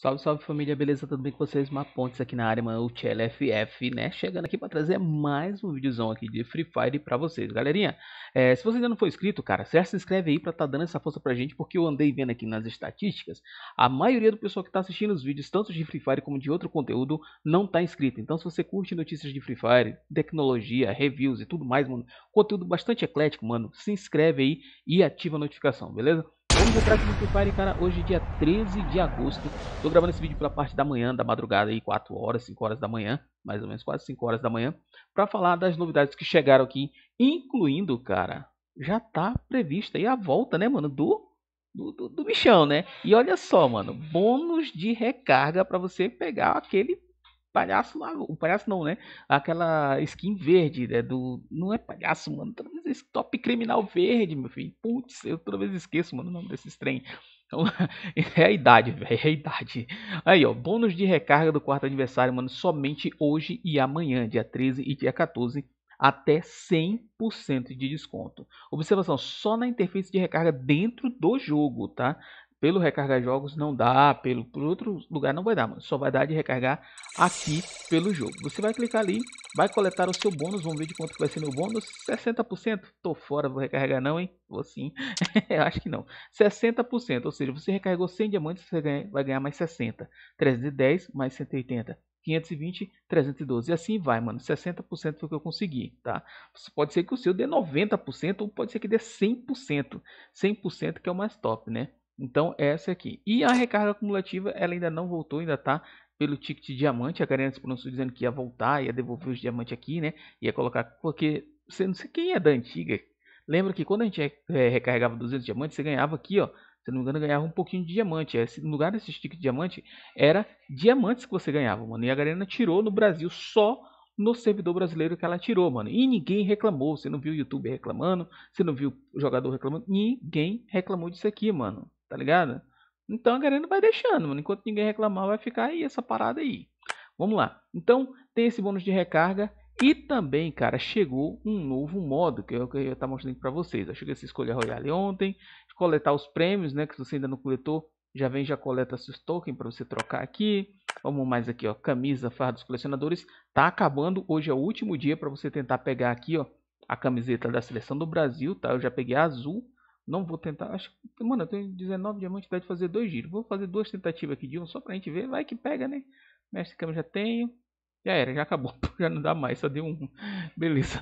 Salve, salve família, beleza? Tudo bem com vocês? Mapontes aqui na área, mano, o FF, né? Chegando aqui para trazer mais um videozão aqui de Free Fire para vocês, galerinha. É, se você ainda não for inscrito, cara, já se inscreve aí para tá dando essa força pra gente, porque eu andei vendo aqui nas estatísticas, a maioria do pessoal que tá assistindo os vídeos, tanto de Free Fire como de outro conteúdo, não tá inscrito. Então, se você curte notícias de Free Fire, tecnologia, reviews e tudo mais, mano, conteúdo bastante eclético, mano, se inscreve aí e ativa a notificação, beleza? Estamos atrás do Free Fire, cara, hoje dia 13 de agosto. Estou gravando esse vídeo pela parte da manhã, da madrugada, aí 4 horas, 5 horas da manhã, mais ou menos quase 5 horas da manhã, para falar das novidades que chegaram aqui, incluindo, cara, já tá prevista aí a volta, né, mano, do do, do, do bichão, né? E olha só, mano, bônus de recarga para você pegar aquele palhaço lá, o palhaço não, né? Aquela skin verde, né? Do, não é palhaço, mano, esse top criminal verde, meu filho. Putz, eu toda vez esqueço, mano, o nome desses trem. Então, é a idade, velho, é a idade. Aí, ó, bônus de recarga do quarto aniversário, mano, somente hoje e amanhã, dia 13 e dia 14, até 100% de desconto. Observação, só na interface de recarga dentro do jogo, tá? pelo recargar jogos não dá, pelo por outro lugar não vai dar, mano. Só vai dar de recargar aqui pelo jogo. Você vai clicar ali, vai coletar o seu bônus, vamos ver de quanto vai ser meu bônus. 60%, tô fora, vou recarregar não, hein? Vou sim, acho que não. 60%, ou seja, você recarregou 100 diamantes, você vai ganhar mais 60. 310 mais 180. 520, 312 e assim vai, mano. 60% foi o que eu consegui, tá? Pode ser que o seu dê 90% ou pode ser que dê 100%. 100% que é o mais top, né? Então, essa aqui. E a recarga acumulativa, ela ainda não voltou, ainda está pelo ticket diamante. A Karina se pronunciou dizendo que ia voltar, ia devolver os diamantes aqui, né? Ia colocar, porque você não sei quem é da antiga. Lembra que quando a gente é, recarregava 200 diamantes, você ganhava aqui, ó. Se não me engano, ganhava um pouquinho de diamante. Esse, é, no lugar desse ticket de diamante, era diamantes que você ganhava, mano. E a Garena tirou no Brasil só no servidor brasileiro que ela tirou, mano. E ninguém reclamou. Você não viu o YouTube reclamando, você não viu o jogador reclamando. Ninguém reclamou disso aqui, mano tá ligado? Então a galera não vai deixando, mano. Enquanto ninguém reclamar, vai ficar aí essa parada aí. Vamos lá. Então, tem esse bônus de recarga. E também, cara, chegou um novo modo que eu ia estar tá mostrando para vocês. Eu cheguei a escolheu escolher Royale ontem, coletar os prêmios, né? Que se você ainda não coletou, já vem, já coleta seus tokens para você trocar aqui. Vamos mais aqui, ó. Camisa, Farra dos colecionadores. Tá acabando. Hoje é o último dia para você tentar pegar aqui, ó. A camiseta da seleção do Brasil, tá? Eu já peguei a azul. Não vou tentar. Acho mano, eu tenho 19 diamantes, dá de fazer dois giros. Vou fazer duas tentativas aqui de um só pra gente ver. Vai que pega, né? Mestre cama já tenho. Já era, já acabou. Já não dá mais, só deu um. Beleza.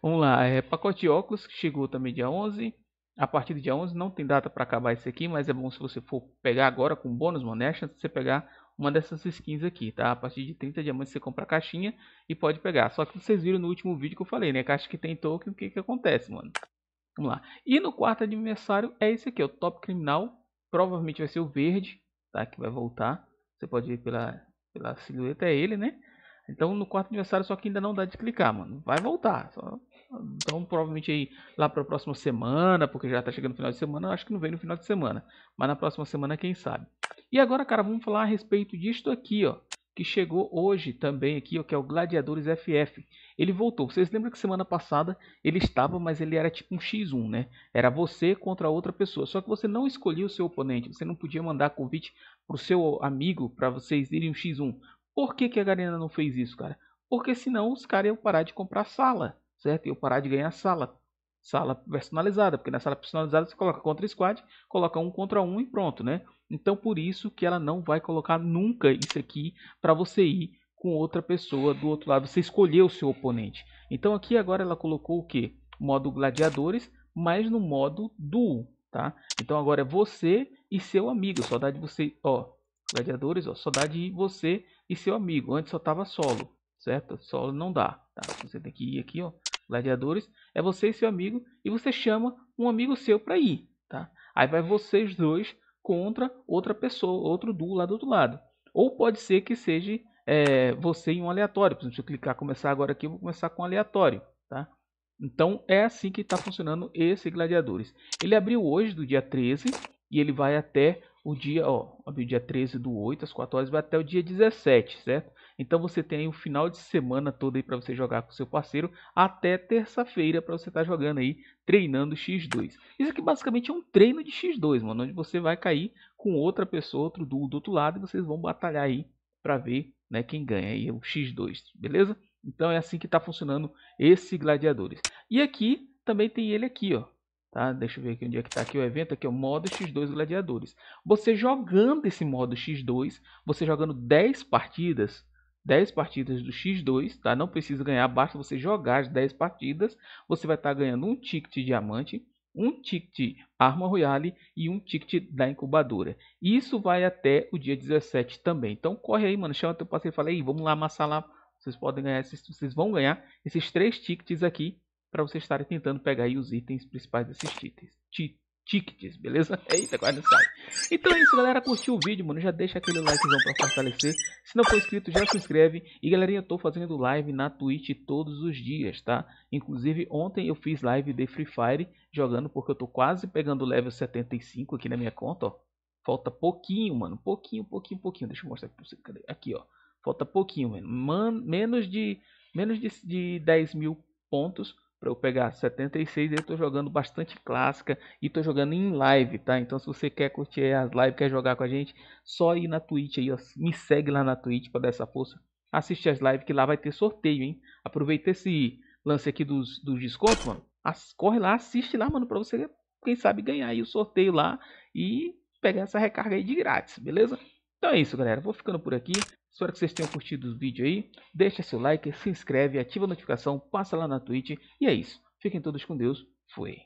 Vamos lá. É, pacote de óculos chegou também dia 11. A partir do dia 11 não tem data para acabar esse aqui, mas é bom se você for pegar agora com bônus, mano. É a chance de você pegar uma dessas skins aqui, tá? A partir de 30 diamantes você compra a caixinha e pode pegar. Só que vocês viram no último vídeo que eu falei, né? Caixa que tem token, o que que acontece, mano? Vamos lá. E no quarto adversário é esse aqui, o top criminal. Provavelmente vai ser o verde, tá? Que vai voltar. Você pode ver pela, pela silhueta, é ele, né? Então no quarto adversário só que ainda não dá de clicar, mano. Vai voltar. Só... Então provavelmente aí lá para a próxima semana, porque já tá chegando o final de semana. Acho que não vem no final de semana, mas na próxima semana quem sabe. E agora, cara, vamos falar a respeito disto aqui, ó que chegou hoje também aqui, que é o Gladiadores FF. Ele voltou. Vocês lembram que semana passada ele estava, mas ele era tipo um X1, né? Era você contra outra pessoa. Só que você não escolhia o seu oponente. Você não podia mandar convite para o seu amigo para vocês irem um X1. Por que, que a Garena não fez isso, cara? Porque senão os caras iam parar de comprar sala, certo? Iam parar de ganhar sala sala personalizada, porque na sala personalizada você coloca contra squad, coloca um contra um e pronto, né? Então por isso que ela não vai colocar nunca isso aqui para você ir com outra pessoa do outro lado, você escolher o seu oponente. Então aqui agora ela colocou o que? Modo gladiadores, mas no modo duo, tá? Então agora é você e seu amigo, só dá de você, ó, gladiadores, ó, só dá de você e seu amigo. Antes só tava solo, certo? Solo não dá, tá? Você tem que ir aqui, ó, gladiadores, é você e seu amigo, e você chama um amigo seu para ir, tá? Aí vai vocês dois contra outra pessoa, outro duo lá do outro lado. Ou pode ser que seja é, você em um aleatório. Por exemplo, se eu clicar começar agora aqui, eu vou começar com aleatório, tá? Então é assim que está funcionando esse Gladiadores. Ele abriu hoje, do dia 13, e ele vai até o dia, ó, abriu dia 13 do 8 às 4 horas, vai até o dia 17, certo? Então você tem aí o final de semana todo aí para você jogar com seu parceiro até terça-feira para você estar tá jogando aí, treinando X2. Isso aqui basicamente é um treino de X2, mano, onde você vai cair com outra pessoa, outro duo do outro lado e vocês vão batalhar aí para ver, né, quem ganha aí o X2, beleza? Então é assim que está funcionando esse Gladiadores. E aqui também tem ele aqui, ó. Tá? Deixa eu ver aqui onde é que está aqui o evento, aqui é o modo X2 Gladiadores. Você jogando esse modo X2, você jogando 10 partidas, 10 partidas do X2, tá? Não precisa ganhar, basta você jogar as 10 partidas, você vai estar tá ganhando um ticket diamante, um ticket Arma Royale e um ticket da incubadora. Isso vai até o dia 17 também. Então corre aí, mano, chama teu parceiro e fala aí, vamos lá amassar lá. Vocês podem ganhar, esses, vocês vão ganhar esses três tickets aqui para vocês estarem tentando pegar aí os itens principais desses tickets tickets, beleza? Eita, quase não sai. Então é isso, galera. Curtiu o vídeo, mano? Já deixa aquele likezão pra fortalecer. Se não for inscrito, já se inscreve. E, galerinha, eu tô fazendo live na Twitch todos os dias, tá? Inclusive, ontem eu fiz live de Free Fire jogando, porque eu tô quase pegando o level 75 aqui na minha conta, ó. Falta pouquinho, mano. Pouquinho, pouquinho, pouquinho. Deixa eu mostrar aqui pra você. Cadê? Aqui, ó. Falta pouquinho, mano. Man menos de, menos de, de 10 mil pontos para eu pegar 76. Eu estou jogando bastante clássica e estou jogando em live, tá? Então se você quer curtir as lives, quer jogar com a gente, só ir na Twitch aí, ó, me segue lá na Twitch para dar essa força. Assiste as lives que lá vai ter sorteio, hein? Aproveita esse lance aqui dos, dos descontos, mano. As, corre lá, assiste lá, mano, para você, quem sabe, ganhar aí o sorteio lá e pegar essa recarga aí de grátis, beleza? Então é isso, galera. Vou ficando por aqui. Espero que vocês tenham curtido o vídeo aí. Deixa seu like, se inscreve, ativa a notificação, passa lá na Twitch. E é isso. Fiquem todos com Deus. Fui.